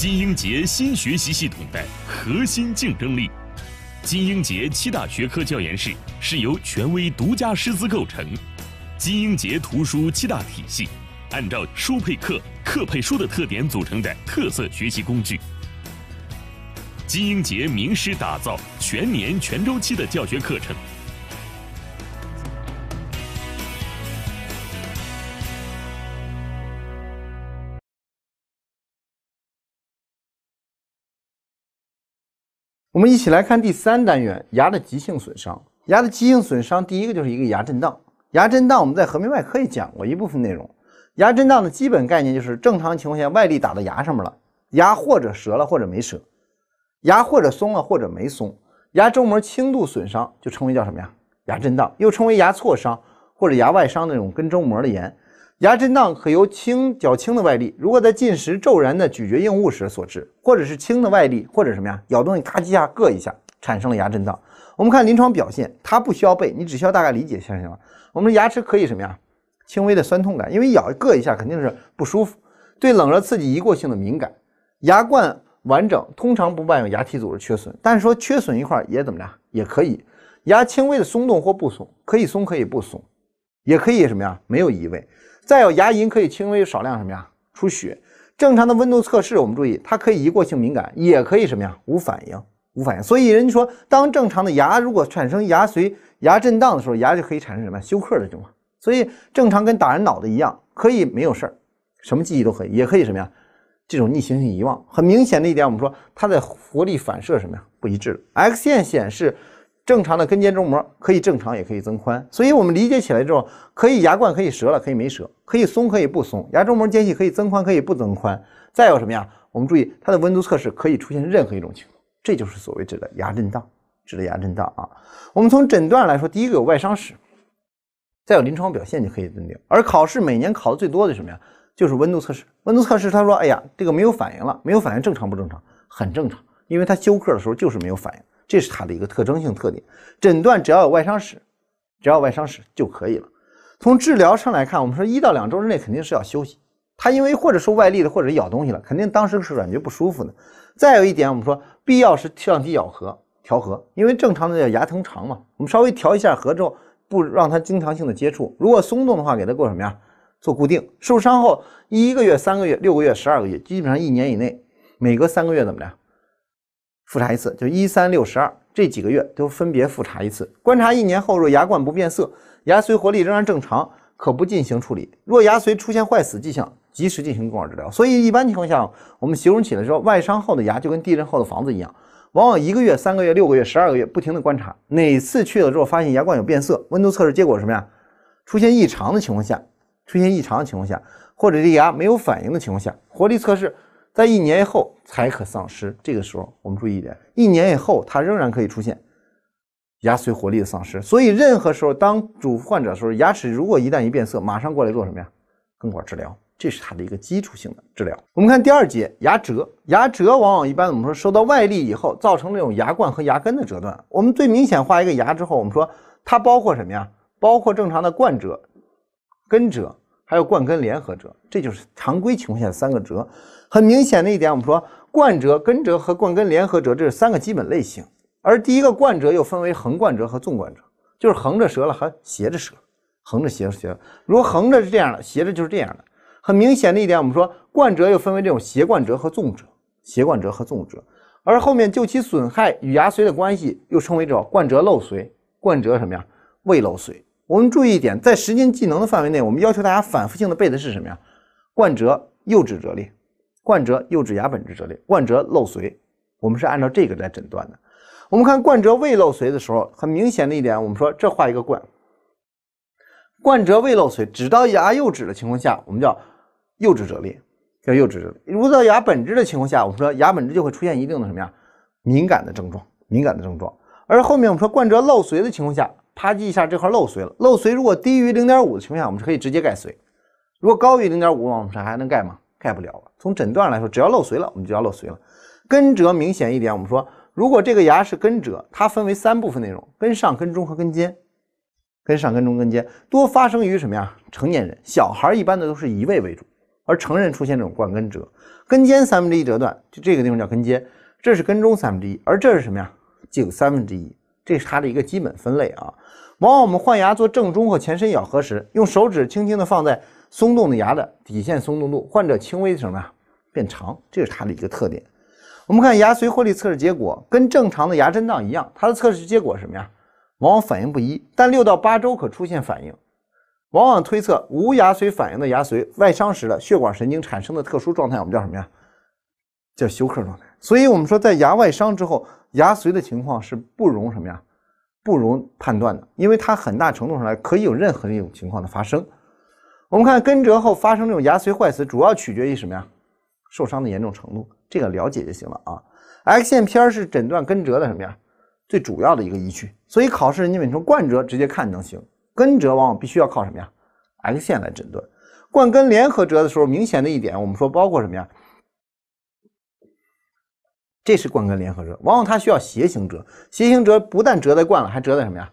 金英杰新学习系统的核心竞争力。金英杰七大学科教研室是由权威独家师资构成，金英杰图书七大体系，按照书配课、课配书的特点组成的特色学习工具。金英杰名师打造全年全周期的教学课程。我们一起来看第三单元牙的急性损伤。牙的急性损伤，第一个就是一个牙震荡。牙震荡我们在颌面外科也讲过一部分内容。牙震荡的基本概念就是正常情况下外力打到牙上面了，牙或者折了或者没折，牙或者松了或者没松，牙周膜轻度损伤就称为叫什么呀？牙震荡又称为牙挫伤或者牙外伤那种跟周膜的炎。牙震荡可由轻较轻的外力，如果在进食骤然的咀嚼硬物时所致，或者是轻的外力，或者什么呀，咬东西咔叽下硌一下，产生了牙震荡。我们看临床表现，它不需要背，你只需要大概理解一下就行了。我们的牙齿可以什么呀，轻微的酸痛感，因为咬硌一下肯定是不舒服，对冷热刺激一过性的敏感，牙冠完整，通常不伴有牙体组织缺损，但是说缺损一块儿也怎么着也可以，牙轻微的松动或不松，可以松可以不松，也可以什么呀，没有移位。再有牙龈可以轻微少量什么呀出血，正常的温度测试我们注意，它可以一过性敏感，也可以什么呀无反应无反应。所以人家说，当正常的牙如果产生牙髓牙震荡的时候，牙就可以产生什么呀休克的情况。所以正常跟打人脑袋一样，可以没有事儿，什么记忆都可以，也可以什么呀这种逆行性遗忘。很明显的一点，我们说它的活力反射什么呀不一致。X 线显示。正常的根尖周膜可以正常，也可以增宽，所以我们理解起来之后，可以牙冠可以折了，可以没折，可以松可以不松，牙周膜间隙可以增宽可以不增宽。再有什么呀？我们注意它的温度测试可以出现任何一种情况，这就是所谓指的牙震荡，指的牙震荡啊。我们从诊断来说，第一个有外伤史，再有临床表现就可以认定。而考试每年考的最多的什么呀？就是温度测试。温度测试他说，哎呀，这个没有反应了，没有反应正常不正常？很正常，因为他休克的时候就是没有反应。这是它的一个特征性特点，诊断只要有外伤史，只要有外伤史就可以了。从治疗上来看，我们说一到两周之内肯定是要休息，它因为或者受外力的，或者咬东西了，肯定当时是感觉不舒服的。再有一点，我们说必要是上体咬合调和，因为正常的叫牙疼长嘛，我们稍微调一下合之后，不让它经常性的接触。如果松动的话，给它过什么呀？做固定。受伤后一个月、三个月、六个月、十二个月，基本上一年以内，每隔三个月怎么着？复查一次，就一、三、六、十二这几个月都分别复查一次，观察一年后，若牙冠不变色，牙髓活力仍然正常，可不进行处理；若牙髓出现坏死迹象，及时进行根管治疗。所以，一般情况下，我们形容起来说，外伤后的牙就跟地震后的房子一样，往往一个月、三个月、六个月、十二个月不停地观察。哪次去了之后发现牙冠有变色，温度测试结果什么呀？出现异常的情况下，出现异常的情况下，或者这牙没有反应的情况下，活力测试。在一年以后才可丧失。这个时候，我们注意一点：一年以后，它仍然可以出现牙髓活力的丧失。所以，任何时候，当嘱咐患者的时候，牙齿如果一旦一变色，马上过来做什么呀？根管治疗，这是它的一个基础性的治疗。我们看第二节，牙折。牙折往往一般我们说受到外力以后，造成那种牙冠和牙根的折断。我们最明显画一个牙之后，我们说它包括什么呀？包括正常的冠折、根折。还有冠根联合折，这就是常规情况下的三个折。很明显的一点，我们说冠折、根折和冠根联合折，这是三个基本类型。而第一个冠折又分为横冠折和纵冠折，就是横着折了，和斜着折，横着斜着斜如果横着是这样的，斜着就是这样的。很明显的一点，我们说冠折又分为这种斜冠折和纵折，斜冠折和纵折。而后面就其损害与牙髓的关系，又称为种冠折漏髓，冠折什么呀？未漏髓。我们注意一点，在时间技能的范围内，我们要求大家反复性的背的是什么呀？冠折、右指折裂、冠折、右指牙本质折裂、冠折漏髓，我们是按照这个来诊断的。我们看冠折未漏髓的时候，很明显的一点，我们说这画一个冠。冠折未漏髓，只到牙釉质的情况下，我们叫釉质折裂，叫釉质折裂。如果到牙本质的情况下，我们说牙本质就会出现一定的什么呀？敏感的症状，敏感的症状。而后面我们说冠折漏髓的情况下。啪叽一下，这块漏髓了。漏髓如果低于零点五的情况下，我们是可以直接盖髓；如果高于零点五，我们啥还能盖吗？盖不了了。从诊断来说，只要漏髓了，我们就要漏髓了。根折明显一点，我们说，如果这个牙是根折，它分为三部分内容：根上、根中和根尖。根上、根中、根尖多发生于什么呀？成年人，小孩一般的都是移位为主，而成人出现这种冠根折。根尖三分之一折断，就这个地方叫根尖，这是根中三分之一，而这是什么呀？颈三分之一。这是它的一个基本分类啊。往往我们换牙做正中或前伸咬合时，用手指轻轻的放在松动的牙的底线松动度，患者轻微的什么呀变长，这是它的一个特点。我们看牙髓活力测试结果跟正常的牙震荡一样，它的测试结果什么呀？往往反应不一，但六到八周可出现反应。往往推测无牙髓反应的牙髓外伤时的血管神经产生的特殊状态，我们叫什么呀？叫休克状态。所以，我们说在牙外伤之后，牙髓的情况是不容什么呀？不容判断的，因为它很大程度上来可以有任何一种情况的发生。我们看根折后发生这种牙髓坏死，主要取决于什么呀？受伤的严重程度，这个了解就行了啊。X 线片儿是诊断根折的什么呀？最主要的一个依据。所以考试你问成冠折直接看能行，根折往往必须要靠什么呀？X 线来诊断。冠根联合折的时候，明显的一点，我们说包括什么呀？这是冠根联合折，往往它需要斜行折。斜行折不但折在冠了，还折在什么呀？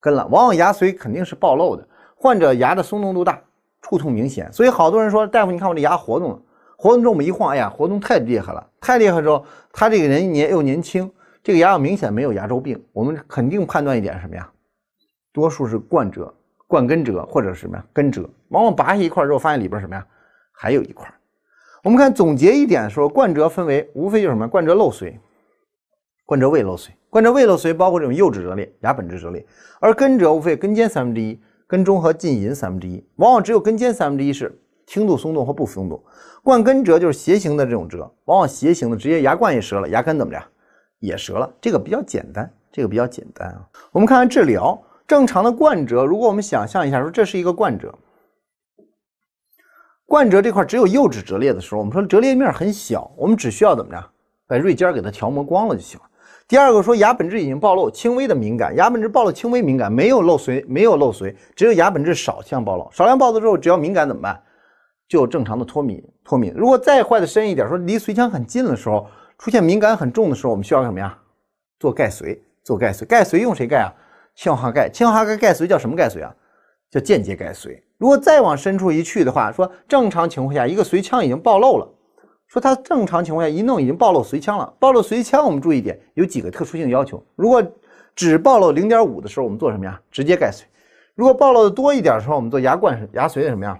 根了。往往牙髓肯定是暴露的，患者牙的松动度大，触痛明显。所以好多人说，大夫你看我这牙活动了，活动之后我们一晃，哎呀，活动太厉害了，太厉害之后，他这个人年又年轻，这个牙又明显没有牙周病。我们肯定判断一点什么呀？多数是冠折、冠根折或者是什么呀根折。往往拔下一块之后，发现里边什么呀，还有一块。我们看总结一点说，冠折分为无非就是什么？冠折漏髓，冠折未漏髓。冠折未漏髓包括这种釉质折裂、牙本质折裂，而根折无非根尖三分之一、根中和近银三分之一，往往只有根尖三分之一是轻度松动或不松动。冠根折就是斜形的这种折，往往斜形的直接牙冠也折了，牙根怎么着也折了。这个比较简单，这个比较简单啊。我们看看治疗正常的冠折，如果我们想象一下，说这是一个冠折。患折这块只有釉质折裂的时候，我们说折裂面很小，我们只需要怎么着，把锐尖给它调磨光了就行了。第二个说牙本质已经暴露，轻微的敏感，牙本质暴露轻微敏感，没有漏髓，没有漏髓，只有牙本质少量暴露，少量暴露之后只要敏感怎么办？就正常的脱敏脱敏。如果再坏的深一点，说离髓腔很近的时候，出现敏感很重的时候，我们需要什么呀？做盖髓，做盖髓。盖髓用谁盖啊？氢氧化钙，氢氧化钙钙髓叫什么钙髓啊？叫间接盖髓。如果再往深处一去的话，说正常情况下一个髓腔已经暴露了，说它正常情况下一弄已经暴露髓腔了。暴露髓腔，我们注意一点，有几个特殊性要求。如果只暴露零点五的时候，我们做什么呀？直接盖髓。如果暴露的多一点的时候，我们做牙冠牙髓的什么呀？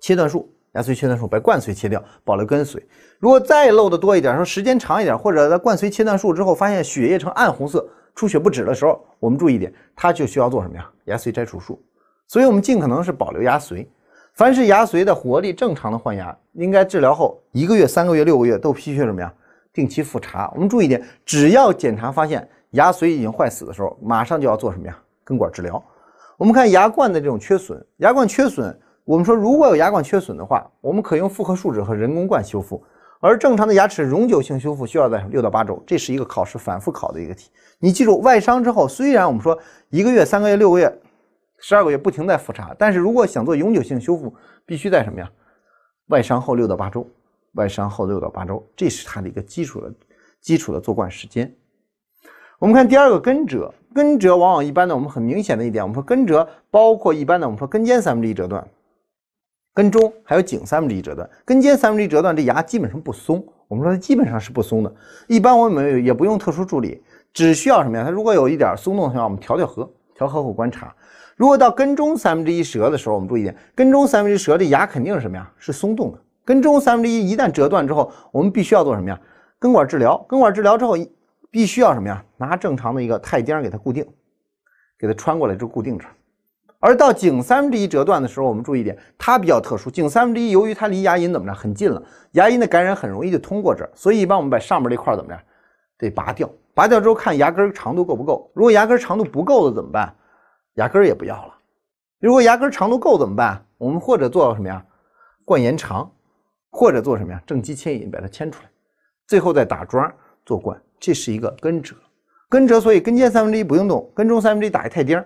切断术，牙髓切断术，把冠髓切掉，保留根髓。如果再漏的多一点，说时间长一点，或者在冠髓切断术之后发现血液呈暗红色，出血不止的时候，我们注意点，它就需要做什么呀？牙髓摘除术。所以我们尽可能是保留牙髓，凡是牙髓的活力正常的换牙，应该治疗后一个月、三个月、六个月都必须什么呀？定期复查。我们注意一点，只要检查发现牙髓已经坏死的时候，马上就要做什么呀？根管治疗。我们看牙冠的这种缺损，牙冠缺损，我们说如果有牙冠缺损的话，我们可用复合树脂和人工冠修复。而正常的牙齿永久性修复需要在六到八周，这是一个考试反复考的一个题。你记住，外伤之后，虽然我们说一个月、三个月、六个月。十二个月不停在复查，但是如果想做永久性修复，必须在什么呀？外伤后六到八周，外伤后六到八周，这是它的一个基础的基础的做冠时间。我们看第二个根折，根折往往一般呢，我们很明显的一点，我们说根折包括一般的，我们说根尖三分之一折断，根中还有颈三分之一折断，根尖三分之一折断，这牙基本上不松，我们说它基本上是不松的，一般我们也不用特殊处理，只需要什么呀？它如果有一点松动的话，我们调调颌。调合后观察，如果到根中三分之一折的时候，我们注意点，根中三分之一折的牙肯定是什么呀？是松动的。根中三分之一一旦折断之后，我们必须要做什么呀？根管治疗。根管治疗之后，必须要什么呀？拿正常的一个钛钉给它固定，给它穿过来就固定着。而到颈三分之一折断的时候，我们注意一点，它比较特殊。颈三分之一由于它离牙龈怎么着，很近了，牙龈的感染很容易就通过这儿，所以一般我们把上面这块怎么样？得拔掉，拔掉之后看牙根长度够不够。如果牙根长度不够的怎么办？牙根也不要了。如果牙根长度够怎么办？我们或者做什么呀？冠延长，或者做什么呀？正畸牵引把它牵出来，最后再打桩做冠。这是一个根折，根折所以根尖三分之一不用动，根中三分之一打一钛钉，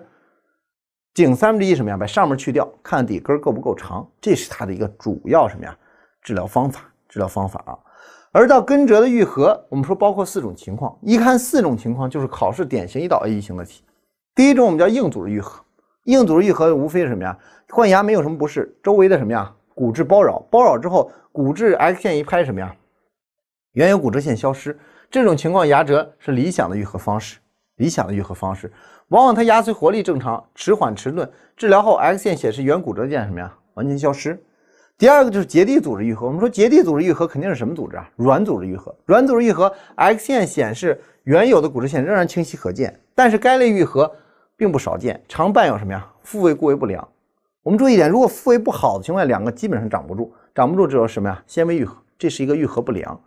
颈三分之一什么呀？把上面去掉，看底根够不够长。这是它的一个主要什么呀？治疗方法，治疗方法啊。而到根折的愈合，我们说包括四种情况。一看四种情况，就是考试典型一道 A 型的题。第一种我们叫硬组织愈合，硬组织愈合无非是什么呀？换牙没有什么不适，周围的什么呀骨质包绕，包绕之后骨质 X 线一拍什么呀，原有骨折线消失。这种情况牙折是理想的愈合方式，理想的愈合方式，往往它牙髓活力正常，迟缓迟钝，治疗后 X 线显示原骨折线什么呀，完全消失。第二个就是结缔组织愈合，我们说结缔组织愈合肯定是什么组织啊？软组织愈合。软组织愈合，X 线显示原有的骨质线仍然清晰可见，但是该类愈合并不少见，常伴有什么呀？复位固定不良。我们注意一点，如果复位不好的情况下，两个基本上长不住，长不住之后什么呀？纤维愈合，这是一个愈合不良。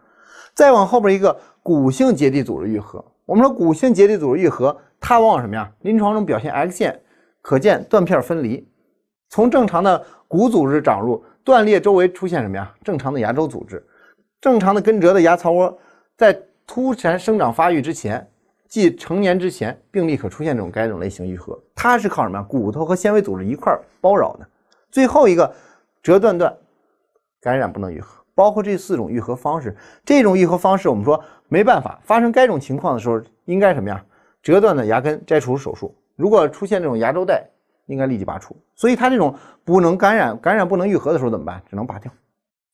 再往后边一个骨性结缔组织愈合，我们说骨性结缔组织愈合，它往往什么呀？临床中表现 X 线可见断片分离。从正常的骨组织长入断裂周围出现什么呀？正常的牙周组织、正常的根折的牙槽窝，在突前生长发育之前，即成年之前，病例可出现这种该种类型愈合。它是靠什么呀？骨头和纤维组织一块包绕的。最后一个折断段感染不能愈合，包括这四种愈合方式。这种愈合方式，我们说没办法。发生该种情况的时候，应该什么呀？折断的牙根摘除手术。如果出现这种牙周带应该立即拔出，所以它这种不能感染、感染不能愈合的时候怎么办？只能拔掉，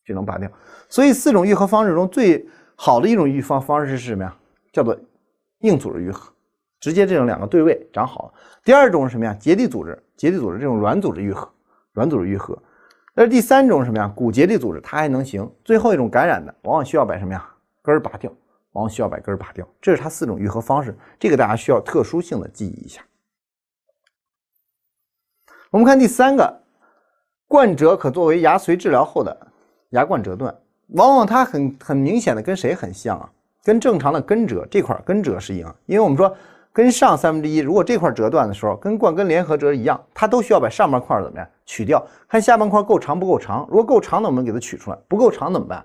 只能拔掉。所以四种愈合方式中最好的一种愈方方式是什么呀？叫做硬组织愈合，直接这种两个对位长好了。第二种是什么呀？结缔组织，结缔组织这种软组织愈合，软组织愈合。但是第三种是什么呀？骨结缔组织它还能行。最后一种感染的，往往需要把什么呀根拔掉，往往需要把根拔掉。这是它四种愈合方式，这个大家需要特殊性的记忆一下。我们看第三个，冠折可作为牙髓治疗后的牙冠折断，往往它很很明显的跟谁很像啊？跟正常的根折这块儿根折是一样，因为我们说根上三分之一，如果这块儿折断的时候，跟冠根联合折一样，它都需要把上半块怎么样取掉，看下半块够长不够长，如果够长的我们给它取出来，不够长怎么办？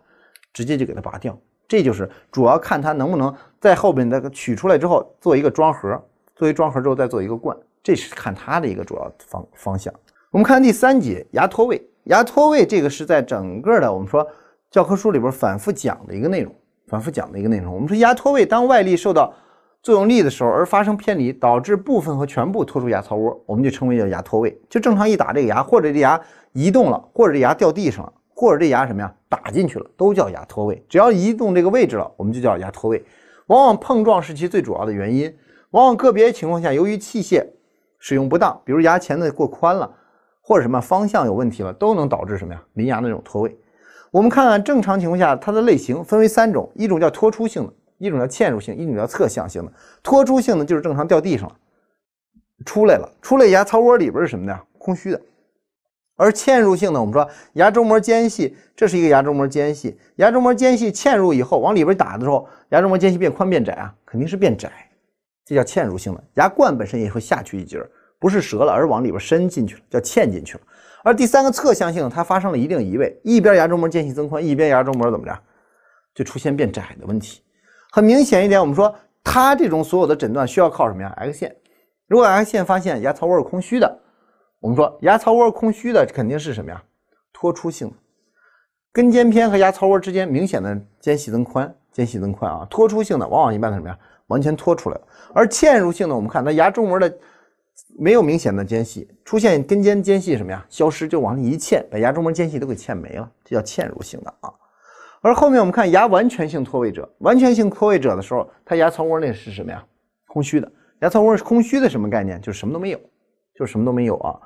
直接就给它拔掉。这就是主要看它能不能在后边那个取出来之后做一个装盒，作为装盒之后再做一个冠。这是看它的一个主要方方向。我们看第三节牙脱位。牙脱位这个是在整个的我们说教科书里边反复讲的一个内容，反复讲的一个内容。我们说牙脱位，当外力受到作用力的时候而发生偏离，导致部分和全部脱出牙槽窝，我们就称为叫牙脱位。就正常一打这个牙，或者这牙移动了，或者这牙掉地上了，或者这牙什么呀打进去了，都叫牙脱位。只要移动这个位置了，我们就叫牙脱位。往往碰撞是其最主要的原因。往往个别情况下由于器械。使用不当，比如牙钳子过宽了，或者什么方向有问题了，都能导致什么呀？邻牙的这种脱位。我们看看正常情况下，它的类型分为三种：一种叫脱出性的，一种叫嵌入性，一种叫侧向性的。脱出性的就是正常掉地上了，出来了，出来牙槽窝里边是什么呀？空虚的。而嵌入性呢，我们说牙周膜间隙，这是一个牙周膜间隙，牙周膜间隙嵌入以后，往里边打的时候，牙周膜间隙变宽变窄啊，肯定是变窄。这叫嵌入性的牙冠本身也会下去一截儿，不是折了，而往里边伸进去了，叫嵌进去了。而第三个侧向性，它发生了一定移位，一边牙周膜间隙增宽，一边牙周膜怎么着就出现变窄的问题。很明显一点，我们说它这种所有的诊断需要靠什么呀？X 线。如果 X 线发现牙槽窝是空虚的，我们说牙槽窝空虚的肯定是什么呀？脱出性的根尖偏和牙槽窝之间明显的间隙增宽，间隙增宽啊，脱出性的往往一般的什么呀？完全脱出来了，而嵌入性呢？我们看它牙周膜的没有明显的间隙，出现根尖间隙什么呀？消失就往里一嵌，把牙周膜间隙都给嵌没了，这叫嵌入性的啊。而后面我们看牙完全性脱位者，完全性脱位者的时候，它牙槽窝内是什么呀？空虚的，牙槽窝是空虚的，什么概念？就是什么都没有，就什么都没有啊。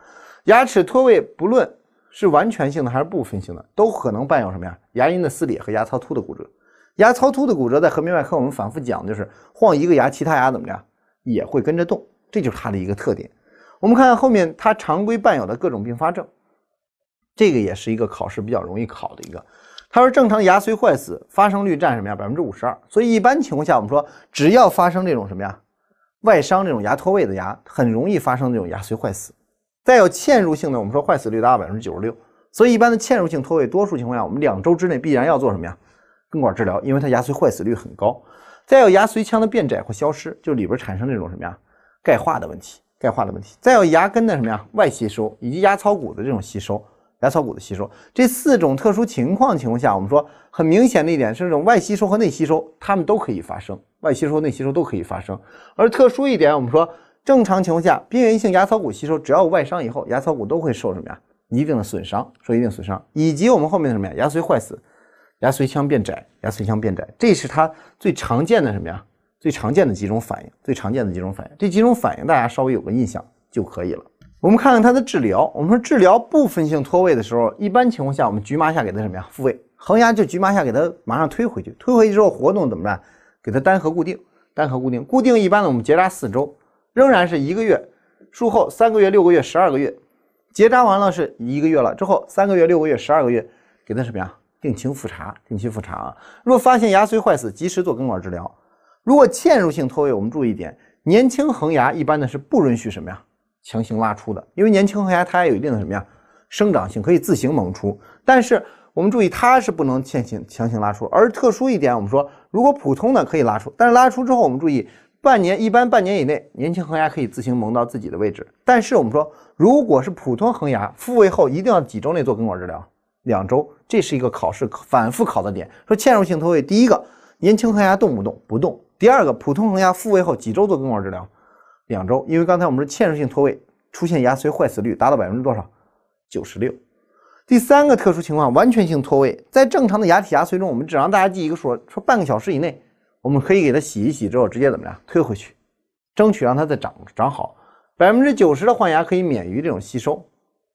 牙齿脱位不论是完全性的还是部分性的，都可能伴有什么呀？牙龈的撕裂和牙槽突的骨折。牙槽突的骨折，在颌面外科我们反复讲，就是晃一个牙，其他牙怎么着也会跟着动，这就是它的一个特点。我们看后面它常规伴有的各种并发症，这个也是一个考试比较容易考的一个。他说，正常牙髓坏死发生率占什么呀？百分之五十二。所以一般情况下，我们说只要发生这种什么呀外伤这种牙脱位的牙，很容易发生这种牙髓坏死。再有嵌入性的，我们说坏死率达到百分之九十六。所以一般的嵌入性脱位，多数情况下我们两周之内必然要做什么呀？根管治疗，因为它牙髓坏死率很高，再有牙髓腔的变窄或消失，就里边产生这种什么呀，钙化的问题，钙化的问题，再有牙根的什么呀外吸收以及牙槽骨的这种吸收，牙槽骨的吸收，这四种特殊情况情况下，我们说很明显的一点是这种外吸收和内吸收，它们都可以发生，外吸收、内吸收都可以发生。而特殊一点，我们说正常情况下边缘性牙槽骨吸收，只要有外伤以后，牙槽骨都会受什么呀一定的损伤，受一定损伤，以及我们后面的什么呀牙髓坏死。牙髓腔变窄，牙髓腔变窄，这是它最常见的什么呀？最常见的几种反应，最常见的几种反应。这几种反应大家稍微有个印象就可以了。我们看看它的治疗。我们说治疗部分性脱位的时候，一般情况下我们局麻下给它什么呀？复位，恒牙就局麻下给它马上推回去。推回去之后活动怎么办？给它单核固定，单核固定。固定一般呢我们结扎四周，仍然是一个月，术后三个月、六个月、十二个月，结扎完了是一个月了之后，三个月、六个月、十二个月给它什么呀？定期复查，定期复查啊。若发现牙髓坏死，及时做根管治疗。如果嵌入性脱位，我们注意一点：年轻恒牙一般呢是不允许什么呀？强行拉出的，因为年轻恒牙它有一定的什么呀？生长性，可以自行萌出。但是我们注意，它是不能嵌行强行拉出。而特殊一点，我们说，如果普通的可以拉出，但是拉出之后，我们注意，半年一般半年以内，年轻恒牙可以自行萌到自己的位置。但是我们说，如果是普通恒牙复位后，一定要几周内做根管治疗。两周，这是一个考试反复考的点。说嵌入性脱位，第一个年轻恒牙动不动不动；第二个普通恒牙复位后几周做根管治疗，两周。因为刚才我们说嵌入性脱位出现牙髓坏死率达到百分之多少？九十六。第三个特殊情况，完全性脱位，在正常的牙体牙髓中，我们只让大家记一个数：说半个小时以内，我们可以给它洗一洗之后直接怎么样推回去，争取让它再长长好。百分之九十的患牙可以免于这种吸收。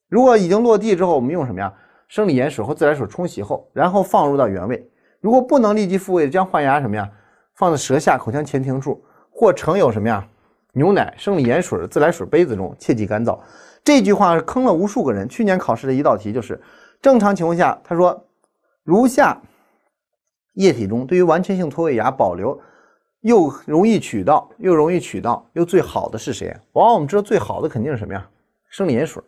如果已经落地之后，我们用什么呀？生理盐水或自来水冲洗后，然后放入到原位。如果不能立即复位，将换牙什么呀放在舌下、口腔前庭处或盛有什么呀牛奶、生理盐水、自来水杯子中，切忌干燥。这句话坑了无数个人。去年考试的一道题就是：正常情况下，他说如下液体中，对于完全性脱位牙保留又容易取到又容易取到又最好的是谁？往往我们知道最好的肯定是什么呀？生理盐水，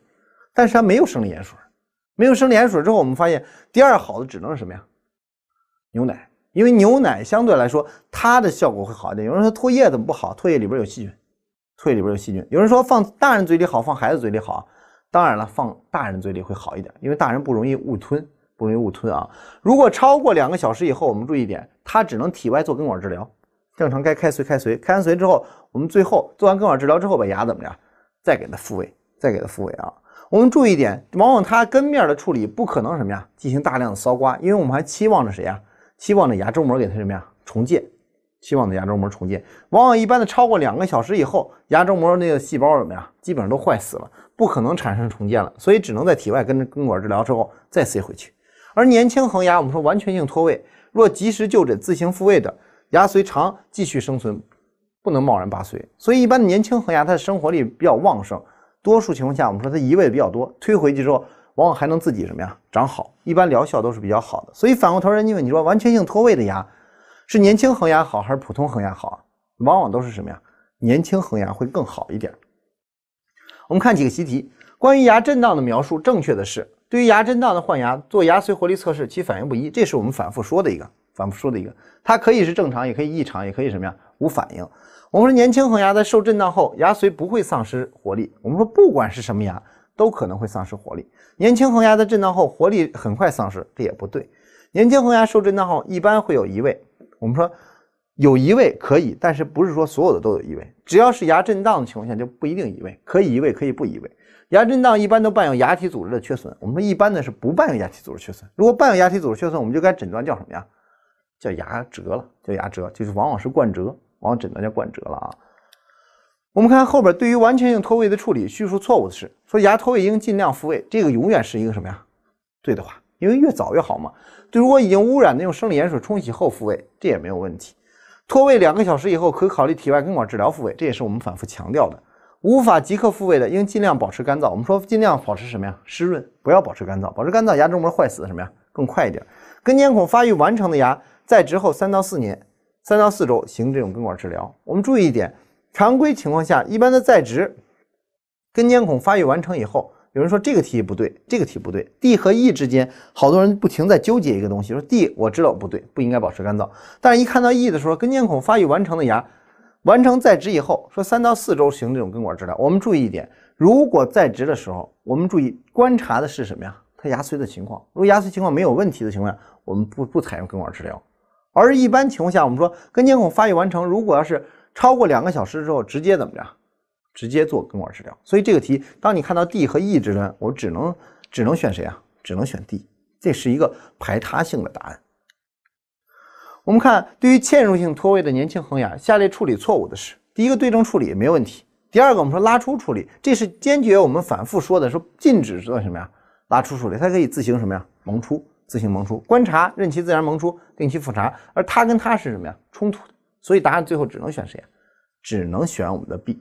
但是它没有生理盐水。没有生盐水之后，我们发现第二好的只能是什么呀？牛奶，因为牛奶相对来说它的效果会好一点。有人说唾液怎么不好？唾液里边有细菌，唾液里边有细菌。有人说放大人嘴里好，放孩子嘴里好。当然了，放大人嘴里会好一点，因为大人不容易误吞，不容易误吞啊。如果超过两个小时以后，我们注意一点，它只能体外做根管治疗。正常该开髓开髓，开完髓之后，我们最后做完根管治疗之后，把牙怎么着，再给它复位，再给它复位啊。我们注意一点，往往它根面的处理不可能什么呀？进行大量的搔刮，因为我们还期望着谁呀？期望着牙周膜给它什么呀？重建，期望的牙周膜重建。往往一般的超过两个小时以后，牙周膜那个细胞怎么样？基本上都坏死了，不可能产生重建了，所以只能在体外根根管治疗之后再塞回去。而年轻恒牙，我们说完全性脱位，若及时就诊自行复位的，牙髓长继续生存，不能贸然拔髓。所以一般的年轻恒牙，它的生活力比较旺盛。多数情况下，我们说它移位的比较多，推回去之后，往往还能自己什么呀长好，一般疗效都是比较好的。所以反过头来，因为你说完全性脱位的牙，是年轻恒牙好还是普通恒牙好啊？往往都是什么呀？年轻恒牙会更好一点。我们看几个习题，关于牙震荡的描述正确的是，对于牙震荡的换牙做牙髓活力测试，其反应不一，这是我们反复说的一个，反复说的一个，它可以是正常，也可以异常，也可以什么呀无反应。我们说年轻恒牙在受震荡后，牙髓不会丧失活力。我们说不管是什么牙，都可能会丧失活力。年轻恒牙在震荡后活力很快丧失，这也不对。年轻恒牙受震荡后一般会有移位。我们说有移位可以，但是不是说所有的都有移位？只要是牙震荡的情况下，就不一定移位，可以移位，可以不移位。牙震荡一般都伴有牙体组织的缺损。我们说一般的是不伴有牙体组织缺损。如果伴有牙体组织缺损，我们就该诊断叫什么呀？叫牙折了，叫牙折，就是往往是冠折。往诊断叫冠折了啊！我们看后边对于完全性脱位的处理，叙述错误的是说牙脱位应尽量复位，这个永远是一个什么呀？对的话，因为越早越好嘛。如果已经污染的，用生理盐水冲洗后复位，这也没有问题。脱位两个小时以后，可考虑体外根管治疗复位，这也是我们反复强调的。无法即刻复位的，应尽量保持干燥。我们说尽量保持什么呀？湿润，不要保持干燥。保持干燥，牙周膜坏死什么呀？更快一点。根尖孔发育完成的牙，在植后三到四年。三到四周行这种根管治疗。我们注意一点，常规情况下，一般的在植根尖孔发育完成以后，有人说这个题不对，这个题不对。D 和 E 之间，好多人不停在纠结一个东西，说 D 我知道不对，不应该保持干燥。但是一看到 E 的时候，根尖孔发育完成的牙，完成在植以后，说三到四周行这种根管治疗。我们注意一点，如果在植的时候，我们注意观察的是什么呀？它牙髓的情况。如果牙髓情况没有问题的情况，下，我们不不采用根管治疗。而一般情况下，我们说根尖孔发育完成，如果要是超过两个小时之后，直接怎么着，直接做根管治疗。所以这个题，当你看到 D 和 E 之间，我只能只能选谁啊？只能选 D，这是一个排他性的答案。我们看，对于嵌入性脱位的年轻恒牙，下列处理错误的是？第一个对症处理没问题。第二个，我们说拉出处理，这是坚决我们反复说的，说禁止做什么呀？拉出处理，它可以自行什么呀？萌出。自行萌出，观察，任其自然萌出，定期复查。而它跟它是什么呀？冲突的。所以答案最后只能选谁呀？只能选我们的 B。